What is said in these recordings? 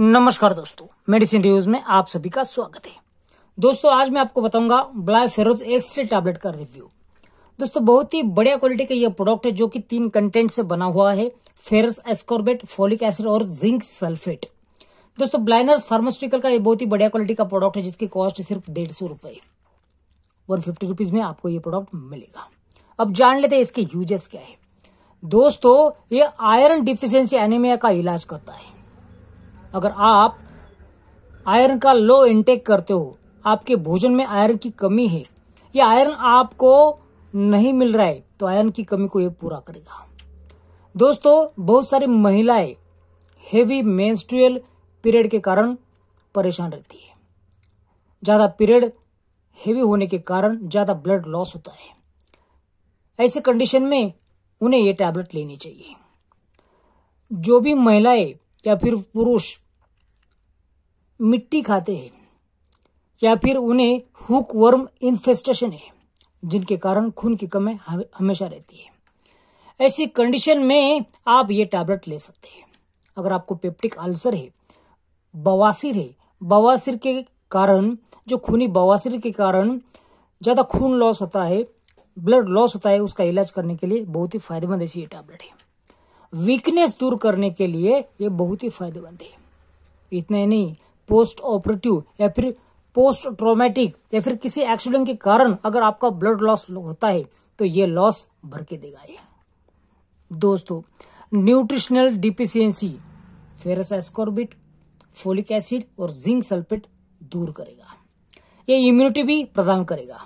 नमस्कार दोस्तों medicine reviews में आप सभी का स्वागत है दोस्तों आज मैं आपको बताऊंगा ब्लायफेरोज एक्सरे टैबलेट का रिव्यू दोस्तों बहुत ही बढ़िया क्वालिटी का यह प्रोडक्ट है जो कि तीन कंटेंट से बना हुआ है फेरस एस्कॉर्बेट फोलिक एसिड और जिंक सल्फेट दोस्तों ब्लाइनर्स फार्मास्यूटिकल का यह बहुत ही बढ़िया क्वालिटी का प्रोडक्ट है जिसकी कॉस्ट सिर्फ डेढ़ सौ रुपए वन फिफ्टी रुपीज में आपको ये प्रोडक्ट मिलेगा अब जान लेते हैं इसके यूजेस क्या है दोस्तों ये आयरन डिफिशियंसी एनीमिया का इलाज करता है अगर आप आयरन का लो इंटेक करते हो आपके भोजन में आयरन की कमी है या आयरन आपको नहीं मिल रहा है तो आयरन की कमी को ये पूरा करेगा दोस्तों बहुत सारी महिलाएं हेवी मेंस्ट्रुअल पीरियड के कारण परेशान रहती है ज़्यादा पीरियड हेवी होने के कारण ज़्यादा ब्लड लॉस होता है ऐसे कंडीशन में उन्हें ये टैबलेट लेनी चाहिए जो भी महिलाएं या फिर पुरुष मिट्टी खाते हैं या फिर उन्हें हुक वर्म इन्फेस्टेशन है जिनके कारण खून की कमी हमेशा रहती है ऐसी कंडीशन में आप ये टैबलेट ले सकते हैं अगर आपको पेप्टिक अल्सर है बवासीर है बवासीर के कारण जो खूनी बवासीर के कारण ज़्यादा खून लॉस होता है ब्लड लॉस होता है उसका इलाज करने के लिए बहुत ही फायदेमंद ऐसी ये टैबलेट है वीकनेस दूर करने के लिए ये बहुत ही फायदेमंद है इतना ही नहीं पोस्ट ऑपरेटिव या फिर पोस्ट ट्रोमेटिक या फिर किसी एक्सीडेंट के कारण अगर आपका ब्लड लॉस होता है तो ये लॉस भर के देगा ये दोस्तों nutritional deficiency ferrous ascorbate folic acid और जिंक सल्फेट दूर करेगा ये इम्यूनिटी भी प्रदान करेगा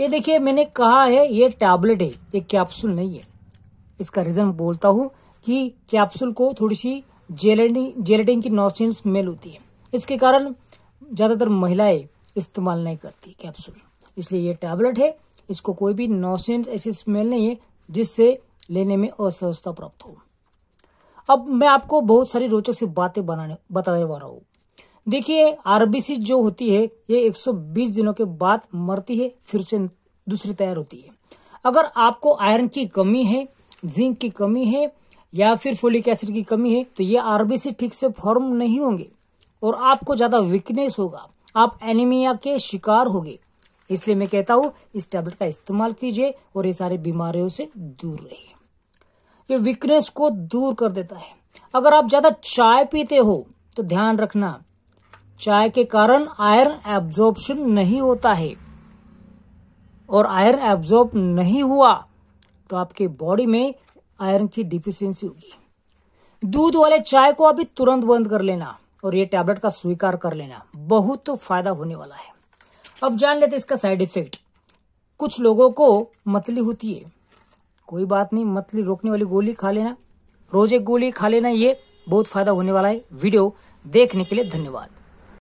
ये देखिए मैंने कहा है ये टैबलेट है ये कैप्सूल नहीं है इसका रीज़न बोलता हूं कि कैप्सूल को थोड़ी सी जेलेटिन जेलेटिन की नॉसिन स्मेल होती है इसके कारण ज़्यादातर महिलाएं इस्तेमाल नहीं करती कैप्सूल इसलिए ये टैबलेट है इसको कोई भी नौसेंस ऐसी स्मेल नहीं है जिससे लेने में असहजता प्राप्त हो अब मैं आपको बहुत सारी रोचक सी बातें बनाने बताने वाला हूँ देखिए आरबीसी जो होती है ये 120 दिनों के बाद मरती है फिर से दूसरी तैयार होती है अगर आपको आयरन की कमी है जिंक की कमी है या फिर फोलिक एसिड की कमी है तो ये आरबीसी ठीक से फॉर्म नहीं होंगे और आपको ज़्यादा वीकनेस होगा आप एनीमिया के शिकार होगे इसलिए मैं कहता हूं इस टैबलेट का इस्तेमाल कीजिए और ये सारी बीमारियों से दूर रहिए ये वीकनेस को दूर कर देता है अगर आप ज़्यादा चाय पीते हो तो ध्यान रखना चाय के कारण आयरन एब्जॉर्प्शन नहीं होता है और आयरन एब्जॉर्ब नहीं हुआ तो आपके बॉडी में आयरन की डिफिशियंसी होगी दूध वाले चाय को अभी तुरंत बंद कर लेना और ये टैबलेट का स्वीकार कर लेना बहुत तो फायदा होने वाला है अब जान लेते इसका साइड इफेक्ट कुछ लोगों को मतली होती है कोई बात नहीं मतली रोकने वाली गोली खा लेना रोज एक गोली खा लेना ये बहुत फायदा होने वाला है वीडियो देखने के लिए धन्यवाद